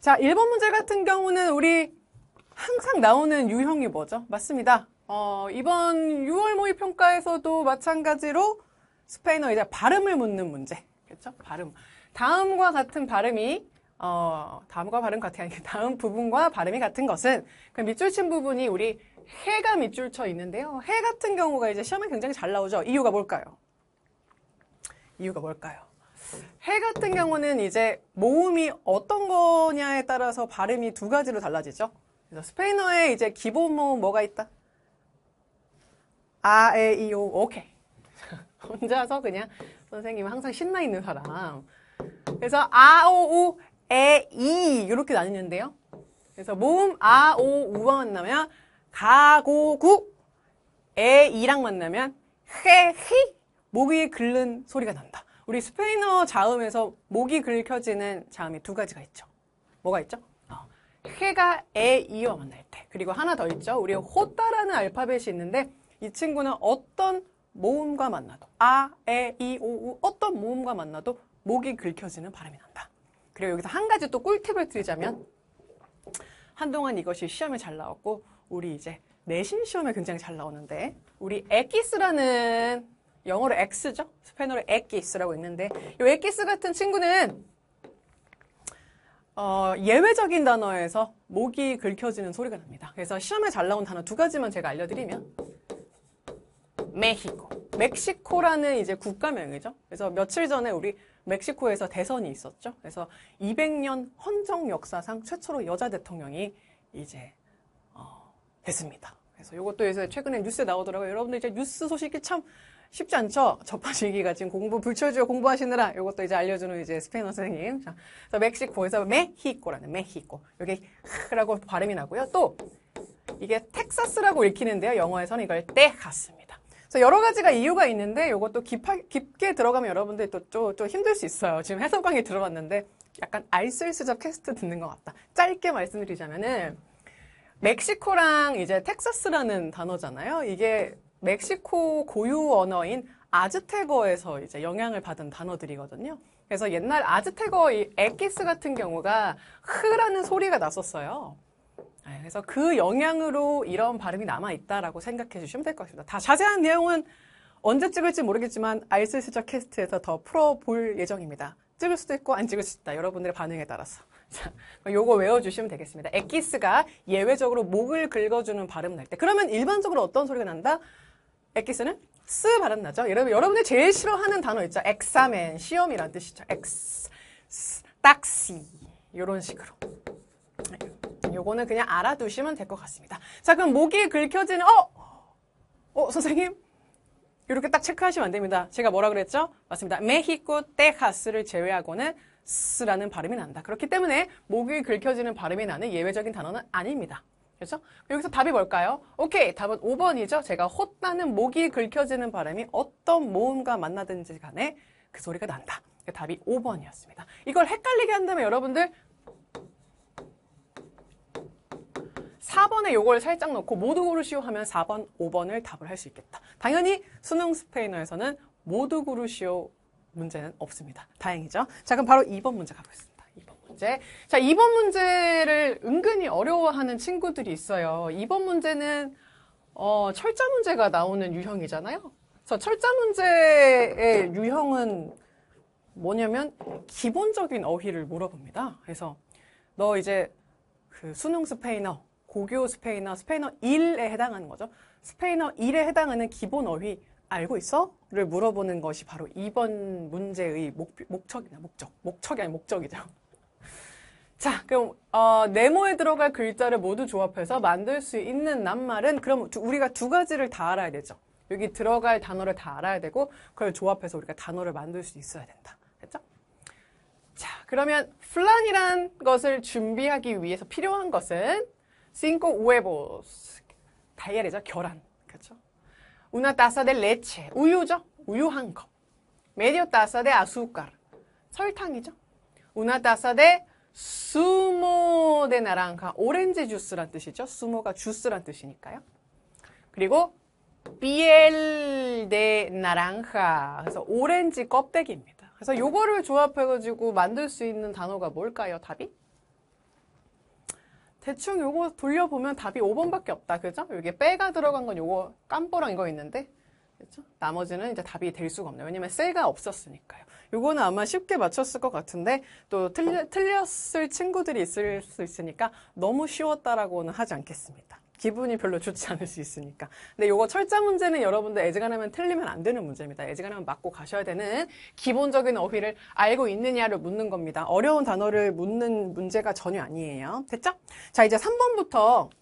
자, 1번 문제 같은 경우는 우리 항상 나오는 유형이 뭐죠? 맞습니다. 어, 이번 6월 모의 평가에서도 마찬가지로 스페인어 이제 발음을 묻는 문제. 그렇죠? 발음. 다음과 같은 발음이 어, 다음과 발음 같은 게 다음 부분과 발음이 같은 것은 그 밑줄 친 부분이 우리 해가 밑줄 쳐 있는데요. 해 같은 경우가 이제 시험에 굉장히 잘 나오죠. 이유가 뭘까요? 이유가 뭘까요? 해 같은 경우는 이제 모음이 어떤 거냐에 따라서 발음이 두 가지로 달라지죠. 그래서 스페인어에 이제 기본 모음 뭐가 있다? 아, 에, 이, 오, 오케이. 혼자서 그냥 선생님은 항상 신나 있는 사람. 그래서 아, 오, 우, 에, 이 이렇게 나뉘는데요. 그래서 모음 아, 오, 우와 만나면 가, 고, 구, 에, 이랑 만나면 헤, 히 목이 긁는 소리가 난다. 우리 스페인어 자음에서 목이 긁혀지는 자음이 두 가지가 있죠. 뭐가 있죠? 어. 회가 에 이어 만날 때 그리고 하나 더 있죠. 우리 호따라는 알파벳이 있는데 이 친구는 어떤 모음과 만나도 아, 에, 이, 오, 우 어떤 모음과 만나도 목이 긁혀지는 바람이 난다. 그리고 여기서 한 가지 또 꿀팁을 드리자면 한동안 이것이 시험에 잘 나왔고 우리 이제 내신 시험에 굉장히 잘 나오는데 우리 에키스라는 영어로 X죠? 스페인어로 스라고 있는데 이 에키스 같은 친구는 어, 예외적인 단어에서 목이 긁혀지는 소리가 납니다. 그래서 시험에 잘 나온 단어 두 가지만 제가 알려드리면 멕시코, 멕시코라는 이제 국가명이죠. 그래서 며칠 전에 우리 멕시코에서 대선이 있었죠. 그래서 200년 헌정 역사상 최초로 여자 대통령이 이제 어, 됐습니다. 그래서 이것도 요새 최근에 뉴스에 나오더라고요. 여러분들 이제 뉴스 소식이 참 쉽지 않죠? 접하시기가 지금 공부 불철주야 공부하시느라 이것도 이제 알려주는 이제 스페인어 선생님. 자, 멕시코에서 메히코라는 메히코. 여기 라고 발음이 나고요. 또 이게 텍사스라고 읽히는데요. 영어에서는 이걸 떼갔습니다. 그래서 여러 가지가 이유가 있는데 이것도 깊게 들어가면 여러분들이 또, 좀 힘들 수 있어요. 지금 해석 강의 들어봤는데 약간 알쓸쓸잡 캐스트 듣는 것 같다. 짧게 말씀드리자면은 멕시코랑 이제 텍사스라는 단어잖아요. 이게 멕시코 고유 언어인 아즈테거에서 이제 영향을 받은 단어들이거든요. 그래서 옛날 아즈테거 의 에키스 같은 경우가 흐라는 소리가 났었어요. 네, 그래서 그 영향으로 이런 발음이 남아있다라고 생각해 주시면 될 것 같습니다. 다 자세한 내용은 언제 찍을지 모르겠지만 아이스쓸저 캐스트에서 더 풀어볼 예정입니다. 찍을 수도 있고 안 찍을 수도 있다. 여러분들의 반응에 따라서. 자, 요거 외워주시면 되겠습니다. 에키스가 예외적으로 목을 긁어주는 발음 날 때. 그러면 일반적으로 어떤 소리가 난다? 엑기스는 쓰 발음 나죠? 여러분, 여러분이 제일 싫어하는 단어 있죠? 엑사멘, 시험이란 뜻이죠. 엑스, 딱시, 요런 식으로. 네. 요거는 그냥 알아두시면 될 것 같습니다. 자, 그럼 목이 긁혀지는, 어! 어, 선생님? 이렇게 딱 체크하시면 안 됩니다. 제가 뭐라 그랬죠? 맞습니다. 메히코 테카스를 제외하고는 쓰라는 발음이 난다. 그렇기 때문에 목이 긁혀지는 발음이 나는 예외적인 단어는 아닙니다. 그렇죠? 여기서 답이 뭘까요? 오케이, 답은 5번이죠. 제가 헛다는 목이 긁혀지는 바람이 어떤 모음과 만나든지 간에 그 소리가 난다. 그 답이 5번이었습니다. 이걸 헷갈리게 한다면 여러분들 4번에 요걸 살짝 넣고 모두 고르시오 하면 4번, 5번을 답을 할 수 있겠다. 당연히 수능 스페인어에서는 모두 고르시오 문제는 없습니다. 다행이죠. 자, 그럼 바로 2번 문제 가보겠습니다. 문제. 자, 이번 문제를 은근히 어려워하는 친구들이 있어요. 이번 문제는 어, 철자 문제가 나오는 유형이잖아요. 그래서 철자 문제의 유형은 뭐냐면 기본적인 어휘를 물어봅니다. 그래서 너 이제 그 수능 스페인어, 고교 스페인어, 스페인어 1에 해당하는 거죠. 스페인어 1에 해당하는 기본 어휘 알고 있어? 를 물어보는 것이 바로 이번 문제의 목, 목적이나 목적. 목적이 아닌 목적이죠. 자, 그럼 어, 네모에 들어갈 글자를 모두 조합해서 만들 수 있는 낱말은 그럼 우리가 두 가지를 다 알아야 되죠. 여기 들어갈 단어를 다 알아야 되고 그걸 조합해서 우리가 단어를 만들 수 있어야 된다. 됐죠? 자, 그러면 플랑이란 것을 준비하기 위해서 필요한 것은 cinco huevos, 달걀이죠, 계란. 그렇죠? una taza de leche, 우유죠, 우유 한 컵. medio taza de azúcar, 설탕이죠. una taza de 스모데 나랑카 오렌지 주스란 뜻이죠. 스모가 주스란 뜻이니까요. 그리고 비엘데 나랑카 그래서 오렌지 껍데기입니다. 그래서 요거를 조합해가지고 만들 수 있는 단어가 뭘까요? 답이? 대충 요거 돌려보면 답이 5번밖에 없다. 그죠? 여기에 빼가 들어간 건 요거 깜보랑 이거 있는데 그렇죠? 나머지는 이제 답이 될 수가 없네요. 왜냐면 셀가 없었으니까요. 요거는 아마 쉽게 맞췄을 것 같은데 또 틀려, 틀렸을 친구들이 있을 수 있으니까 너무 쉬웠다라고는 하지 않겠습니다. 기분이 별로 좋지 않을 수 있으니까. 근데 요거 철자 문제는 여러분들 애지간하면 틀리면 안 되는 문제입니다. 애지간하면 맞고 가셔야 되는 기본적인 어휘를 알고 있느냐를 묻는 겁니다. 어려운 단어를 묻는 문제가 전혀 아니에요. 됐죠? 자, 이제 3번부터